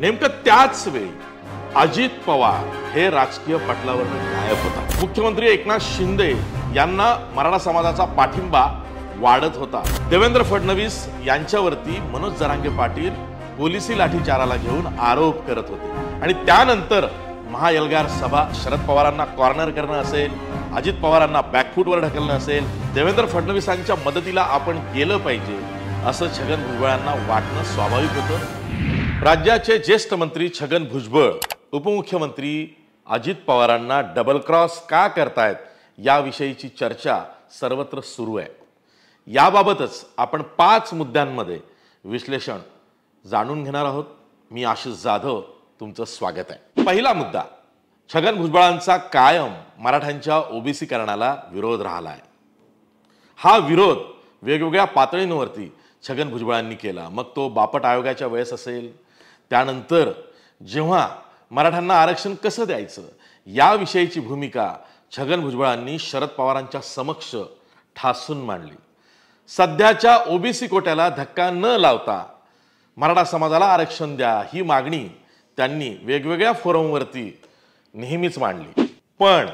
नेमकं त्याच वेळी अजित पवार हे राजकीय पटलावर गायब होता मुख्यमंत्री एकनाथ शिंदे यांना मराठा समाजाचा पाठिंबा वाढत होता देवेंद्र फडणवीस यांच्यावरती मनोज जरांगे पाटील पोलिसी लाठीचाराला घेऊन आरोप करत होते आणि त्यानंतर महायलगार सभा शरद पवारांना कॉर्नर करणं असेल अजित पवारांना बॅकफूटवर ढकलणं असेल देवेंद्र फडणवीसांच्या मदतीला आपण केलं पाहिजे असं छगन भुजबळांना वाटणं स्वाभाविक होतं राज्याचे ज्येष्ठ मंत्री छगन भुजबळ उपमुख्यमंत्री अजित पवारांना डबल क्रॉस का करतायत याविषयीची चर्चा सर्वत्र सुरू आहे याबाबतच आपण पाच मुद्द्यांमध्ये विश्लेषण जाणून घेणार आहोत मी आशिष जाधव तुमचं स्वागत आहे पहिला मुद्दा छगन भुजबळांचा कायम मराठ्यांच्या ओबीसीकरणाला विरोध राहिला आहे हा विरोध वेगवेगळ्या पातळींवरती छगन भुजबळांनी केला मग तो बापट आयोगाच्या वेळेस असेल त्यानंतर जेव्हा मराठ्यांना आरक्षण कसं द्यायचं याविषयीची भूमिका छगन भुजबळांनी शरद पवारांच्या समक्ष ठासून मांडली सध्याच्या ओबीसी कोट्याला धक्का न लावता मराठा समाजाला आरक्षण द्या ही मागणी त्यांनी वेगवेगळ्या फोरमवरती नेहमीच मांडली पण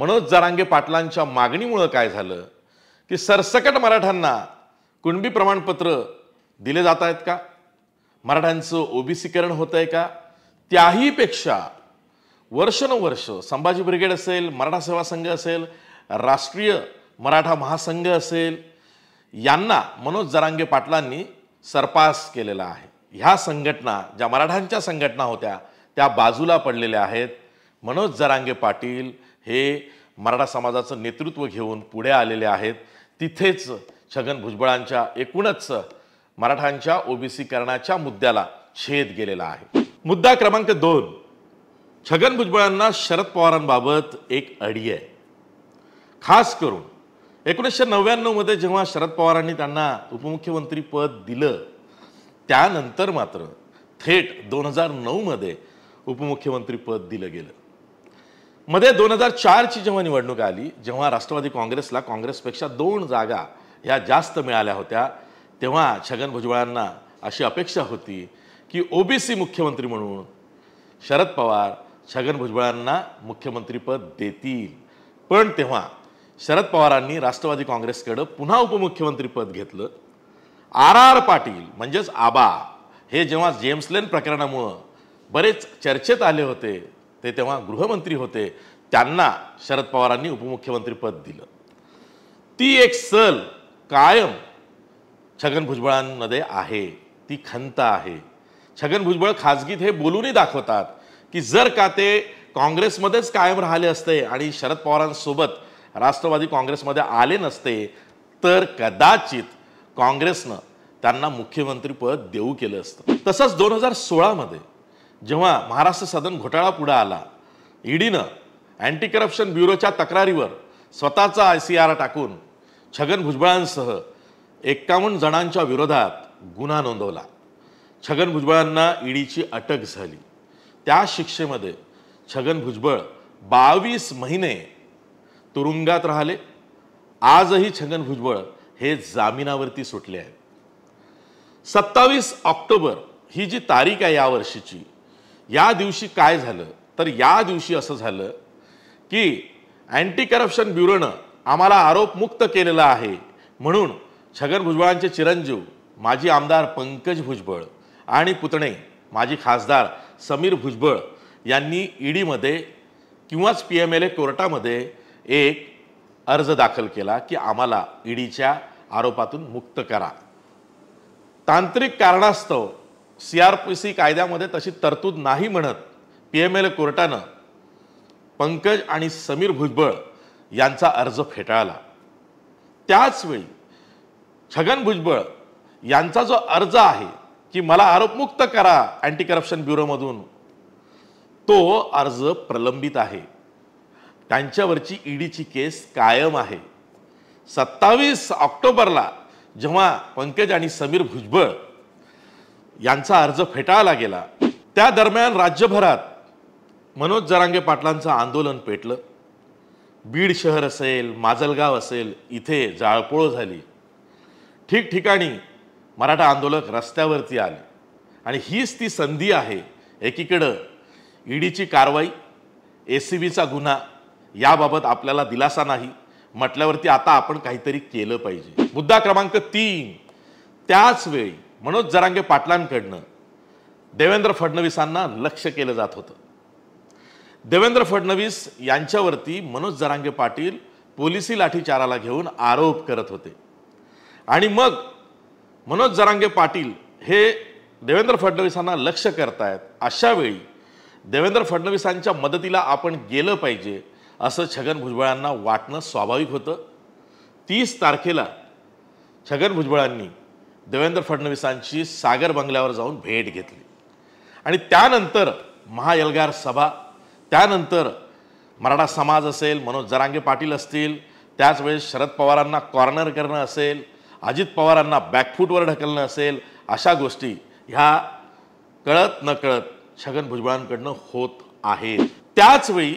मनोज जरांगे पाटलांच्या मागणीमुळं काय झालं की सरसकट मराठ्यांना कुणबी प्रमाणपत्र दिले जात आहेत का मराठ्यांचं ओबीसीकरण होतं आहे का त्याहीपेक्षा वर्षानुवर्ष संभाजी ब्रिगेड असेल मराठा सेवा संघ असेल राष्ट्रीय मराठा महासंघ असेल यांना मनोज जरांगे पाटलांनी सरपास केलेला आहे ह्या संघटना ज्या मराठ्यांच्या संघटना होत्या त्या बाजूला पडलेल्या आहेत मनोज जरांगे पाटील हे मराठा समाजाचं नेतृत्व घेऊन पुढे आलेले आहेत तिथेच छगन भुजबळांच्या एकूणच मराठांच्या ओबीसी करण्याच्या मुद्द्याला छेद गेलेला आहे मुद्दा क्रमांक दोन छगन भुजबळांना शरद पवारांबाबत एक अडी आहे खास करून एकोणीसशे मध्ये जेव्हा शरद पवारांनी त्यांना उपमुख्यमंत्री पद दिलं त्यानंतर मात्र थेट दोन हजार मध्ये उपमुख्यमंत्री पद दिलं गेलं मध्ये दोन हजार ची जेव्हा निवडणूक आली जेव्हा राष्ट्रवादी काँग्रेसला काँग्रेसपेक्षा दोन जागा ह्या जास्त मिळाल्या होत्या तेव्हा छगन भुजबळांना अशी अपेक्षा होती की ओबीसी मुख्यमंत्री म्हणून शरद पवार छगन भुजबळांना मुख्यमंत्रीपद देतील पण तेव्हा शरद पवारांनी राष्ट्रवादी काँग्रेसकडं पुन्हा उपमुख्यमंत्रीपद घेतलं आर आर पाटील म्हणजेच आबा हे जेव्हा जेम्सलेन प्रकरणामुळं बरेच चर्चेत आले होते ते तेव्हा गृहमंत्री होते त्यांना शरद पवारांनी उपमुख्यमंत्रीपद दिलं ती एक सल कायम छगन भुजबळांमध्ये आहे ती खंत आहे छगन भुजबळ खाजगीत हे बोलूनही दाखवतात की जर का ते काँग्रेसमध्येच कायम राहिले असते आणि शरद पवारांसोबत राष्ट्रवादी काँग्रेसमध्ये आले नसते तर कदाचित काँग्रेसनं त्यांना मुख्यमंत्रीपद देऊ केलं असतं तसंच दोन हजार सोळामध्ये जेव्हा महाराष्ट्र सदन घोटाळा पुढं आला ईडीनं अँटी करप्शन ब्युरोच्या तक्रारीवर स्वतःचा आय सी आर टाकून छगन भुजबळांसह एक्कावन्न जणांच्या विरोधात गुन्हा नोंदवला छगन भुजबळांना ईडीची अटक झाली त्या शिक्षेमध्ये छगन भुजबळ बावीस महिने तुरुंगात राहिले आजही छगन भुजबळ हे जामिनावरती सुटले आहेत सत्तावीस ऑक्टोबर ही जी तारीख आहे या वर्षीची या दिवशी काय झालं तर या दिवशी असं झालं की अँटी करप्शन ब्युरोनं आम्हाला आरोपमुक्त केलेला आहे म्हणून छगन भुजबळांचे चिरंजीव माजी आमदार पंकज भुजबळ आणि पुतणे माजी खासदार समीर भुजबळ यांनी ईडीमध्ये किंवाच पी एम एल ए कोर्टामध्ये एक अर्ज दाखल केला की आम्हाला ईडीच्या आरोपातून मुक्त करा तांत्रिक कारणास्तव सी आर पी सी कायद्यामध्ये तशी तरतूद नाही म्हणत पी एम एल ए कोर्टानं पंकज आणि समीर भुजबळ यांचा अर्ज फेटाळला त्याचवेळी छगन भुजबळ यांचा जो अर्ज आहे की मला आरोपमुक्त करा अँटी करप्शन ब्युरोमधून तो अर्ज प्रलंबित आहे त्यांच्यावरची ईडीची केस कायम आहे सत्तावीस ऑक्टोबरला जेव्हा पंकज आणि समीर भुजबळ यांचा अर्ज फेटाळला गेला त्या दरम्यान राज्यभरात मनोज जरांगे पाटलांचं आंदोलन पेटलं बीड शहर असेल माजलगाव असेल इथे जाळपोळ झाली ठिकठिकाणी मराठा आंदोलक रस्त्यावरती आले आणि हीच ती संधी आहे एकीकडं ईडीची कारवाई ए सी बीचा गुन्हा याबाबत आपल्याला दिलासा नाही म्हटल्यावरती आता आपण काहीतरी केलं पाहिजे मुद्दा क्रमांक तीन त्याच वेळी मनोज जरांगे पाटलांकडनं देवेंद्र फडणवीसांना लक्ष केलं जात होतं देवेंद्र फडणवीस यांच्यावरती मनोज जरांगे पाटील पोलिसी लाठीचाराला घेऊन आरोप करत होते आणि मग मनोज जरांगे पाटील हे देवेंद्र फडणवीसांना लक्ष करतायत अशावेळी देवेंद्र फडणवीसांच्या मदतीला आपण गेलं पाहिजे असं छगन भुजबळांना वाटणं स्वाभाविक होतं तीस तारखेला छगन भुजबळांनी देवेंद्र फडणवीसांची सागर बंगल्यावर जाऊन भेट घेतली आणि त्यानंतर महायलगार सभा त्यानंतर मराठा समाज असेल मनोज जरांगे पाटील असतील त्याचवेळेस शरद पवारांना कॉर्नर करणं असेल अजित पवारांना बॅकफूटवर ढकलणं असेल अशा गोष्टी ह्या कळत न कळत छगन भुजबळांकडनं होत आहेत त्याचवेळी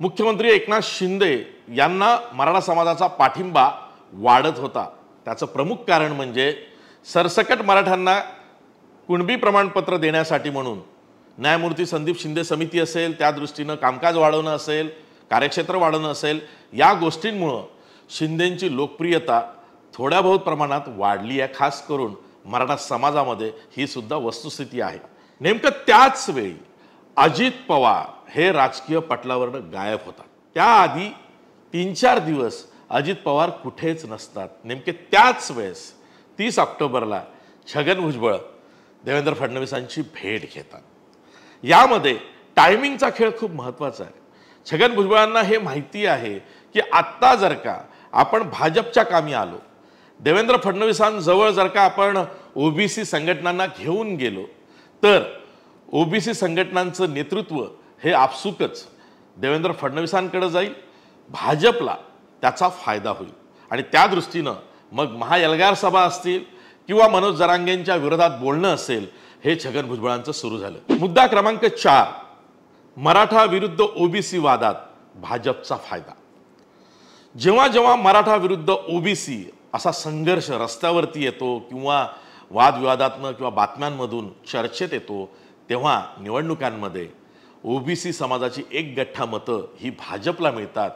मुख्यमंत्री एकनाथ शिंदे यांना मराठा समाजाचा पाठिंबा वाढत होता त्याचं प्रमुख कारण म्हणजे सरसकट मराठ्यांना कुणबी प्रमाणपत्र देण्यासाठी म्हणून न्यायमूर्ती संदीप शिंदे समिती असेल त्या दृष्टीनं कामकाज वाढवणं असेल कार्यक्षेत्र वाढवणं असेल या गोष्टींमुळं शिंदेंची लोकप्रियता थोड्या बहुत प्रमाणात वाढली आहे खास करून मराठा समाजामध्ये ही सुद्धा वस्तुस्थिती आहे नेमकं त्याच वेळी अजित पवार हे राजकीय पटलावरनं गायब होतात त्याआधी तीन चार दिवस अजित पवार कुठेच नसतात नेमके त्याच वेळेस तीस ऑक्टोबरला छगन भुजबळ देवेंद्र फडणवीसांची भेट घेतात यामध्ये टायमिंगचा खेळ खूप महत्त्वाचा आहे छगन भुजबळांना हे माहिती आहे की आत्ता जर का आपण भाजपच्या कामी आलो देवेंद्र फडणवीसांजवळ जर का आपण ओबीसी संघटनांना घेऊन गेलो तर ओबीसी संघटनांचं नेतृत्व हे आपसुकच देवेंद्र फडणवीसांकडे जाईल भाजपला त्याचा फायदा होईल आणि त्या दृष्टीनं मग महायलगार सभा असतील किंवा मनोज जरांगेंच्या विरोधात बोलणं असेल हे छगन भुजबळांचं सुरू झालं मुद्दा क्रमांक चार मराठा विरुद्ध ओबीसी वादात भाजपचा फायदा जेव्हा जेव्हा मराठा विरुद्ध ओबीसी असा संघर्ष रस्त्यावरती येतो किंवा वादविवादातनं किंवा बातम्यांमधून चर्चेत येतो तेव्हा निवडणुकांमध्ये ओबीसी समाजाची एक गठ्ठा मतं ही भाजपला मिळतात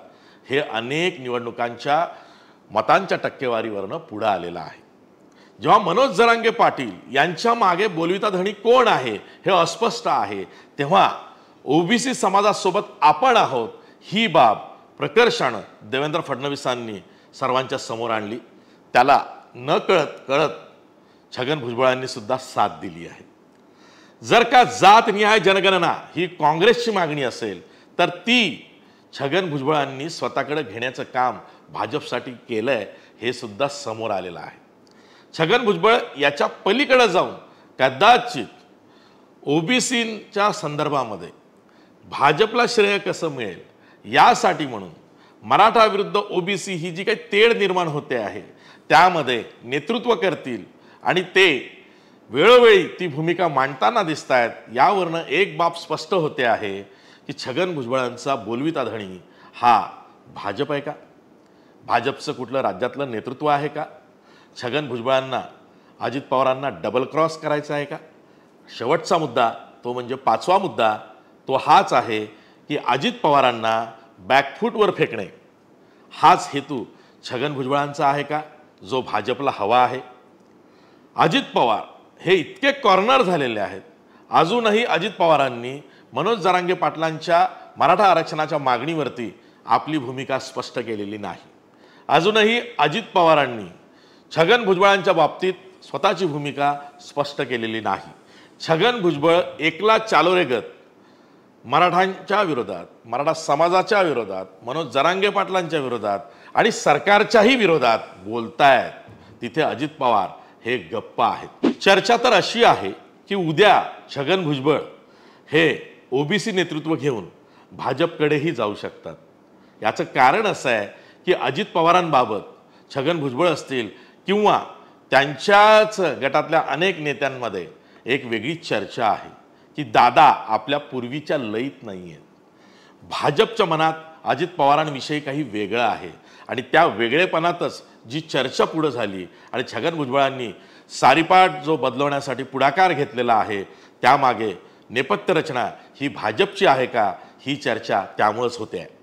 हे अनेक निवडणुकांच्या मतांच्या टक्केवारीवरनं पुढं आलेलं आहे जेव्हा मनोज जरांगे पाटील यांच्या मागे बोलविता धणी कोण आहे हे अस्पष्ट आहे तेव्हा ओबीसी समाजासोबत आपण आहोत ही बाब प्रकर्षानं देवेंद्र फडणवीसांनी सर्वांच्या समोर आणली त्याला न कळत कळत छगन भुजबळांनी सुद्धा साथ दिली आहे जर का जात निहाय जनगणना ही काँग्रेसची मागणी असेल तर ती छगन भुजबळांनी स्वतःकडे घेण्याचं काम भाजपसाठी केलंय हे सुद्धा समोर आलेलं आहे छगन भुजबळ याच्या पलीकडे जाऊन कदाचित ओबीसीच्या संदर्भामध्ये भाजपला श्रेय कसं मिळेल यासाठी म्हणून मराठा विरुद्ध ओबीसी ही जी काही तेढ निर्माण होते आहे त्यामध्ये नेतृत्व करतील आणि ते वेळोवेळी ती भूमिका मांडताना दिसत आहेत यावरनं एक बाब स्पष्ट होते आहे की छगन भुजबळांचा बोलविता धणी हा भाजप आहे का भाजपचं कुठलं राज्यातलं नेतृत्व आहे का छगन भुजबळांना अजित पवारांना डबल क्रॉस करायचा आहे का शेवटचा मुद्दा तो म्हणजे पाचवा मुद्दा तो हाच आहे की अजित पवारांना बॅकफूटवर फेकणे हाच हेतू छगन भुजबळांचा आहे का जो भाजपला हवा आहे अजित पवार हे इतके कॉर्नर झालेले आहेत अजूनही अजित पवारांनी मनोज जरांगे पाटलांच्या मराठा आरक्षणाच्या मागणीवरती आपली भूमिका स्पष्ट केलेली नाही अजूनही अजित पवारांनी छगन भुजबळांच्या बाबतीत स्वतःची भूमिका स्पष्ट केलेली नाही छगन भुजबळ एकला चालोरेगत मराठांच्या विरोधात मराठा समाजाच्या विरोधात मनोज जरांगे पाटलांच्या विरोधात आणि सरकारच्याही विरोधात बोलतायत तिथे अजित पवार हे गप्प आहेत चर्चा तर अशी आहे की उद्या छगन भुजबळ हे ओबीसी नेतृत्व घेऊन भाजपकडेही जाऊ शकतात याचं कारण असं आहे की अजित पवारांबाबत छगन भुजबळ असतील किंवा त्यांच्याच गटातल्या अनेक नेत्यांमध्ये एक वेगळी चर्चा आहे की दादा आपल्या पूर्वीच्या लईत नाही आहेत भाजपच्या मनात अजित पवारांविषयी काही वेगळं आहे आणि त्या वेगळेपणातच जी चर्चा पुढं झाली आणि छगन भुजबळांनी सारीपाट जो बदलवण्यासाठी पुढाकार घेतलेला आहे त्यामागे नेपथ्य रचना ही भाजपची आहे का ही चर्चा त्यामुळंच होते